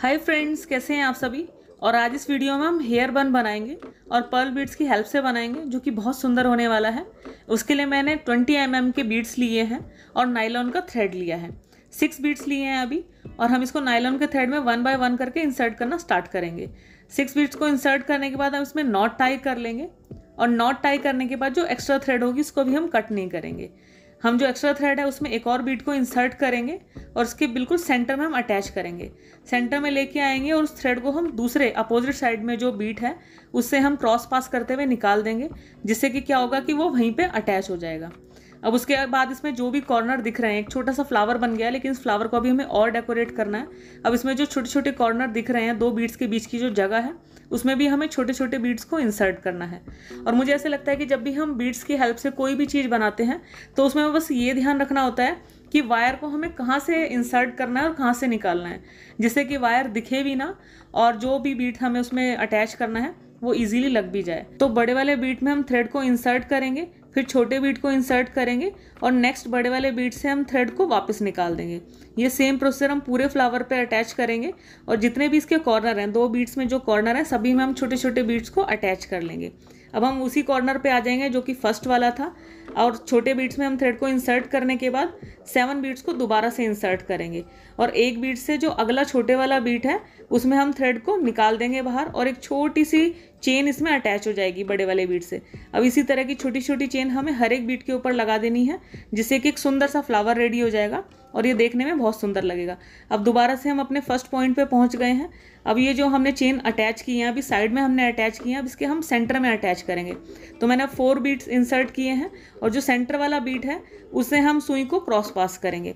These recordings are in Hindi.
हाय फ्रेंड्स कैसे हैं आप सभी और आज इस वीडियो में हम हेयर बन बनाएंगे और पर्ल बीड्स की हेल्प से बनाएंगे जो कि बहुत सुंदर होने वाला है उसके लिए मैंने 20 एम mm के बीड्स लिए हैं और नाइलॉन का थ्रेड लिया है सिक्स बीड्स लिए हैं अभी और हम इसको नाइलॉन के थ्रेड में वन बाय वन करके इंसर्ट करना स्टार्ट करेंगे सिक्स बीड्स को इंसर्ट करने के बाद हम इसमें नॉट टाई कर लेंगे और नॉट टाई करने के बाद जो एक्स्ट्रा थ्रेड होगी उसको भी हम कट नहीं करेंगे हम जो एक्स्ट्रा थ्रेड है उसमें एक और बीट को इंसर्ट करेंगे और उसके बिल्कुल सेंटर में हम अटैच करेंगे सेंटर में लेके आएंगे और उस थ्रेड को हम दूसरे अपोजिट साइड में जो बीट है उससे हम क्रॉस पास करते हुए निकाल देंगे जिससे कि क्या होगा कि वो वहीं पर अटैच हो जाएगा अब उसके बाद इसमें जो भी कॉर्नर दिख रहे हैं एक छोटा सा फ्लावर बन गया है लेकिन इस फ्लावर को अभी हमें और डेकोरेट करना है अब इसमें जो छोटे छोटे कॉर्नर दिख रहे हैं दो बीट्स के बीच की जो जगह है उसमें भी हमें छोटे छोटे बीट्स को इंसर्ट करना है और मुझे ऐसे लगता है कि जब भी हम बीट्स की हेल्प से कोई भी चीज़ बनाते हैं तो उसमें बस ये ध्यान रखना होता है कि वायर को हमें कहाँ से इंसर्ट करना है और कहाँ से निकालना है जिससे कि वायर दिखे भी ना और जो भी बीट हमें उसमें अटैच करना है वो इजीली लग भी जाए तो बड़े वाले बीट में हम थ्रेड को इंसर्ट करेंगे फिर छोटे बीट को इंसर्ट करेंगे और नेक्स्ट बड़े वाले बीट से हम थ्रेड को वापस निकाल देंगे ये सेम प्रोसेसर हम पूरे फ्लावर पे अटैच करेंगे और जितने भी इसके कॉर्नर हैं दो बीट्स में जो कॉर्नर हैं सभी में हम छोटे छोटे बीट्स को अटैच कर लेंगे अब हम उसी कॉर्नर पे आ जाएंगे जो कि फर्स्ट वाला था और छोटे बीट्स में हम थ्रेड को इंसर्ट करने के बाद सेवन बीट्स को दोबारा से इंसर्ट करेंगे और एक बीट से जो अगला छोटे वाला बीट है उसमें हम थ्रेड को निकाल देंगे बाहर और एक छोटी सी चेन इसमें अटैच हो जाएगी बड़े वाले बीट से अब इसी तरह की छोटी छोटी चेन हमें हर एक बीट के ऊपर लगा देनी है जिससे कि एक सुंदर सा फ्लावर रेडी हो जाएगा और ये देखने में बहुत सुंदर लगेगा अब दोबारा से हम अपने फर्स्ट पॉइंट पे पहुंच गए हैं अब ये जो हमने चेन अटैच की है अभी साइड में हमने अटैच किए हैं अब इसके हम सेंटर में अटैच करेंगे तो मैंने फोर बीट्स इंसर्ट किए हैं और जो सेंटर वाला बीट है उसे हम सुई को क्रॉस पास करेंगे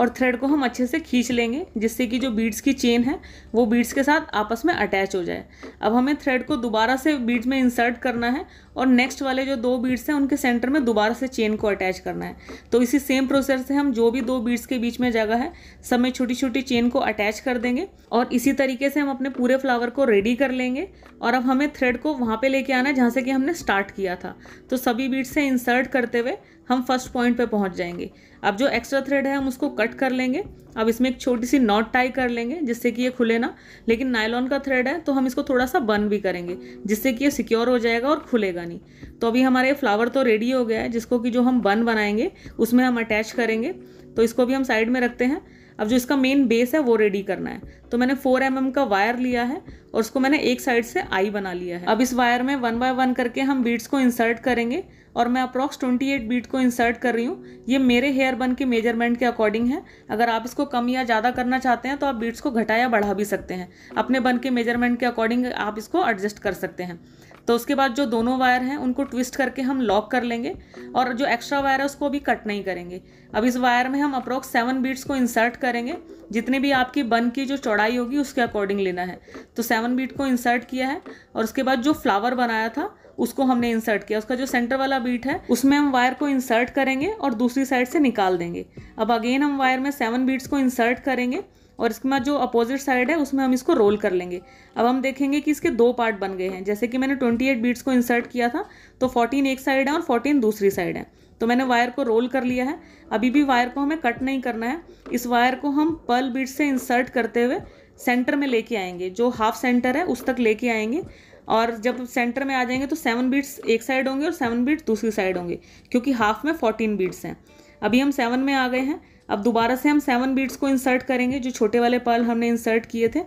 और थ्रेड को हम अच्छे से खींच लेंगे जिससे कि जो बीड्स की चेन है वो बीड्स के साथ आपस में अटैच हो जाए अब हमें थ्रेड को दोबारा से बीड्स में इंसर्ट करना है और नेक्स्ट वाले जो दो बीड्स हैं उनके सेंटर में दोबारा से चेन को अटैच करना है तो इसी सेम प्रोसेस से हम जो भी दो बीड्स के बीच में जगह है सब में छोटी छोटी चेन को अटैच कर देंगे और इसी तरीके से हम अपने पूरे फ्लावर को रेडी कर लेंगे और अब हमें थ्रेड को वहाँ पर लेके आना है जहाँ से कि हमने स्टार्ट किया था तो सभी बीड्स से इंसर्ट करते हुए हम फर्स्ट पॉइंट पे पहुंच जाएंगे अब जो एक्स्ट्रा थ्रेड है हम उसको कट कर लेंगे अब इसमें एक छोटी सी नॉट टाई कर लेंगे जिससे कि ये खुले ना लेकिन नायलॉन का थ्रेड है तो हम इसको थोड़ा सा बर्न भी करेंगे जिससे कि ये सिक्योर हो जाएगा और खुलेगा नहीं तो अभी हमारा ये फ्लावर तो रेडी हो गया है जिसको कि जो हम बन बनाएंगे उसमें हम अटैच करेंगे तो इसको भी हम साइड में रखते हैं अब जो इसका मेन बेस है वो रेडी करना है तो मैंने 4 एम mm का वायर लिया है और उसको मैंने एक साइड से आई बना लिया है अब इस वायर में वन बाय वन करके हम बीड्स को इंसर्ट करेंगे और मैं अप्रॉक्स 28 बीट को इंसर्ट कर रही हूँ ये मेरे हेयर बन के मेजरमेंट के अकॉर्डिंग है अगर आप इसको कम या ज़्यादा करना चाहते हैं तो आप बीट्स को घटा या बढ़ा भी सकते हैं अपने बन के मेजरमेंट के अकॉर्डिंग आप इसको एडजस्ट कर सकते हैं तो उसके बाद जो दोनों वायर हैं उनको ट्विस्ट करके हम लॉक कर लेंगे और जो एक्स्ट्रा वायर है उसको अभी कट नहीं करेंगे अब इस वायर में हम अप्रोक्स सेवन बीट्स को इंसर्ट करेंगे जितने भी आपकी बन की जो चौड़ाई होगी उसके अकॉर्डिंग लेना है तो सेवन बीट को इंसर्ट किया है और उसके बाद जो फ्लावर बनाया था उसको हमने इंसर्ट किया उसका जो सेंटर वाला बीट है उसमें हम वायर को इंसर्ट करेंगे और दूसरी साइड से निकाल देंगे अब अगेन हम वायर में सेवन बीट्स को इंसर्ट करेंगे और इसके बाद जो अपोजिट साइड है उसमें हम इसको रोल कर लेंगे अब हम देखेंगे कि इसके दो पार्ट बन गए हैं जैसे कि मैंने 28 बीट्स को इंसर्ट किया था तो 14 एक साइड है और 14 दूसरी साइड है तो मैंने वायर को रोल कर लिया है अभी भी वायर को हमें कट नहीं करना है इस वायर को हम पर्ल बीट से इंसर्ट करते हुए सेंटर में लेके आएंगे जो हाफ सेंटर है उस तक लेके आएंगे और जब सेंटर में आ जाएंगे तो सेवन बीट्स एक साइड होंगे और सेवन बीट दूसरी साइड होंगे क्योंकि हाफ में फोर्टीन बीट्स हैं अभी हम सेवन में आ गए हैं अब दोबारा से हम सेवन बीट्स को इंसर्ट करेंगे जो छोटे वाले पर्ल हमने इंसर्ट किए थे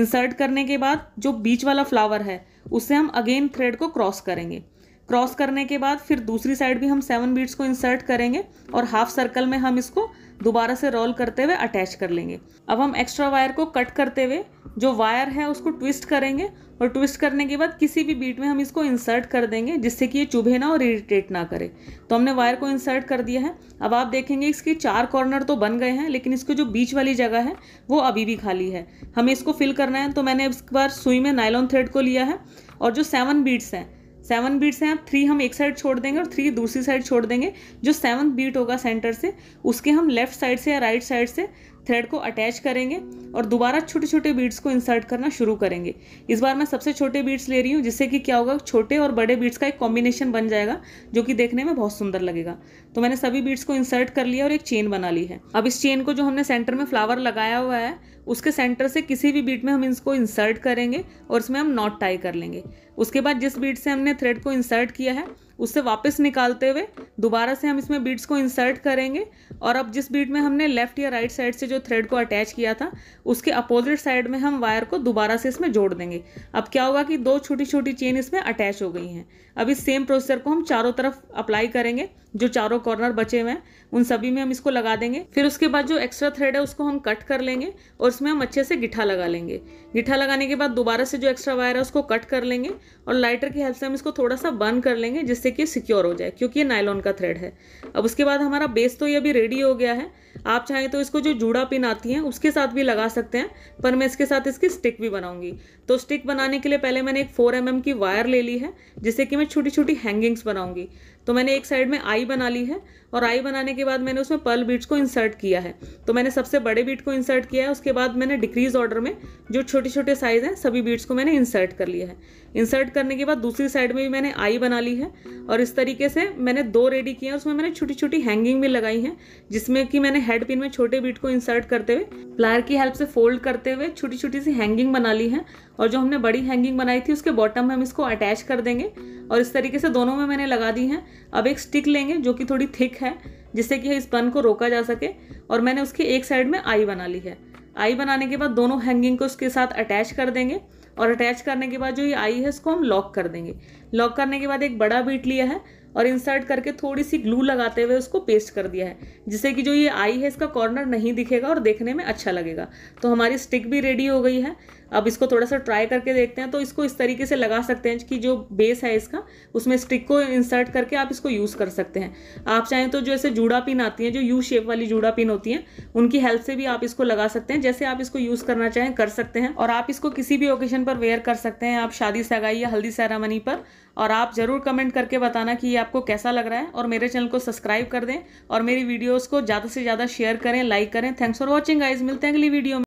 इंसर्ट करने के बाद जो बीच वाला फ्लावर है उससे हम अगेन थ्रेड को क्रॉस करेंगे क्रॉस करने के बाद फिर दूसरी साइड भी हम सेवन बीट्स को इंसर्ट करेंगे और हाफ सर्कल में हम इसको दोबारा से रोल करते हुए अटैच कर लेंगे अब हम एक्स्ट्रा वायर को कट करते हुए जो वायर है उसको ट्विस्ट करेंगे और ट्विस्ट करने के बाद किसी भी बीट में हम इसको इंसर्ट कर देंगे जिससे कि ये चुभे ना और इरिटेट ना करे तो हमने वायर को इंसर्ट कर दिया है अब आप देखेंगे इसके चार कॉर्नर तो बन गए हैं लेकिन इसके जो बीच वाली जगह है वो अभी भी खाली है हमें इसको फिल करना है तो मैंने इस बार सुई में नायलॉन थ्रेड को लिया है और जो सेवन बीट्स हैं सेवन बीट्स हैं आप थ्री हम एक साइड छोड़ देंगे और थ्री दूसरी साइड छोड़ देंगे जो सेवन बीट होगा सेंटर से उसके हम लेफ्ट साइड से या राइट साइड से थ्रेड को अटैच करेंगे और दोबारा छोटे छोटे बीड्स को इंसर्ट करना शुरू करेंगे इस बार मैं सबसे छोटे बीड्स ले रही हूँ जिससे कि क्या होगा छोटे और बड़े बीड्स का एक कॉम्बिनेशन बन जाएगा जो कि देखने में बहुत सुंदर लगेगा तो मैंने सभी बीड्स को इंसर्ट कर लिया और एक चेन बना ली है अब इस चेन को जो हमने सेंटर में फ्लावर लगाया हुआ है उसके सेंटर से किसी भी बीट में हम इसको इंसर्ट करेंगे और इसमें हम नॉट टाई कर लेंगे उसके बाद जिस बीट से हमने थ्रेड को इंसर्ट किया है उससे वापस निकालते हुए दोबारा से हम इसमें बीट्स को इंसर्ट करेंगे और अब जिस बीट में हमने लेफ्ट या राइट साइड से जो थ्रेड को अटैच किया था उसके अपोजिट साइड में हम वायर को दोबारा से इसमें जोड़ देंगे अब क्या होगा कि दो छोटी छोटी चेन इसमें अटैच हो गई हैं अब इस सेम प्रोसेसर को हम चारों तरफ अप्लाई करेंगे जो चारों कॉर्नर बचे हुए हैं उन सभी में हम इसको लगा देंगे फिर उसके बाद जो एक्स्ट्रा थ्रेड है उसको हम कट कर लेंगे और उसमें हम अच्छे से गिठा लगा लेंगे गिठा लगाने के बाद दोबारा से जो एक्स्ट्रा वायर है उसको कट कर लेंगे और लाइटर की हेल्प से हम इसको थोड़ा सा बर्न कर लेंगे जिससे कि सिक्योर हो जाए क्योंकि ये नायलॉन का थ्रेड है अब उसके बाद हमारा बेस तो ये अभी रेडी हो गया है आप चाहें तो इसको जो जूड़ा पिन आती है उसके साथ भी लगा सकते हैं पर मैं इसके साथ इसकी स्टिक भी बनाऊंगी तो स्टिक बनाने के लिए पहले मैंने एक फोर एम की वायर ले ली है जिससे कि मैं छोटी छोटी हैंगिंग्स बनाऊंगी तो मैंने एक साइड में आई बना ली है और आई बनाने के बाद मैंने उसमें पर्ल बीट्स को इंसर्ट किया है तो मैंने सबसे बड़े बीट को इंसर्ट किया है उसके बाद मैंने डिक्रीज ऑर्डर में जो छोटे छोटे साइज हैं सभी बीट्स को मैंने इंसर्ट कर लिया है इंसर्ट करने के बाद दूसरी साइड में भी मैंने आई बना ली है और इस तरीके से मैंने दो रेडी किए हैं उसमें मैंने छोटी छोटी हैंगिंग भी लगाई हैं जिसमें कि मैंने हेड पिन में छोटे बीट को इंसर्ट करते हुए प्लायर की हेल्प से फोल्ड करते हुए छोटी छोटी सी हैंगिंग बना ली है और जो हमने बड़ी हैंगिंग बनाई थी उसके बॉटम में हम इसको अटैच कर देंगे और इस तरीके से दोनों में मैंने लगा दी हैं अब एक स्टिक लेंगे जो कि थोड़ी थिक है जिससे कि इस बन को रोका जा सके और मैंने उसकी एक साइड में आई बना ली है आई बनाने के बाद दोनों हैंगिंग को उसके साथ अटैच कर देंगे और अटैच करने के बाद जो ये आई है इसको हम लॉक कर देंगे लॉक करने के बाद एक बड़ा बीट लिया है और इंसर्ट करके थोड़ी सी ग्लू लगाते हुए उसको पेस्ट कर दिया है जिससे कि जो ये आई है इसका कॉर्नर नहीं दिखेगा और देखने में अच्छा लगेगा तो हमारी स्टिक भी रेडी हो गई है अब इसको थोड़ा सा ट्राई करके देखते हैं तो इसको इस तरीके से लगा सकते हैं कि जो बेस है इसका उसमें स्टिक को इंसर्ट करके आप इसको यूज़ कर सकते हैं आप चाहें तो जो ऐसे जूड़ा पिन आती है जो यू शेप वाली जूड़ा पिन होती है उनकी हेल्प से भी आप इसको लगा सकते हैं जैसे आप इसको यूज़ करना चाहें कर सकते हैं और आप इसको किसी भी ओकेजन पर वेयर कर सकते हैं आप शादी सगाई या हल्दी सेरामनी पर और आप ज़रूर कमेंट करके बताना कि ये आपको कैसा लग रहा है और मेरे चैनल को सब्सक्राइब कर दें और मेरी वीडियोज़ को ज़्यादा से ज़्यादा शेयर करें लाइक करें थैंक्स फॉर वॉचिंग आइज मिलते हैं अगली वीडियो में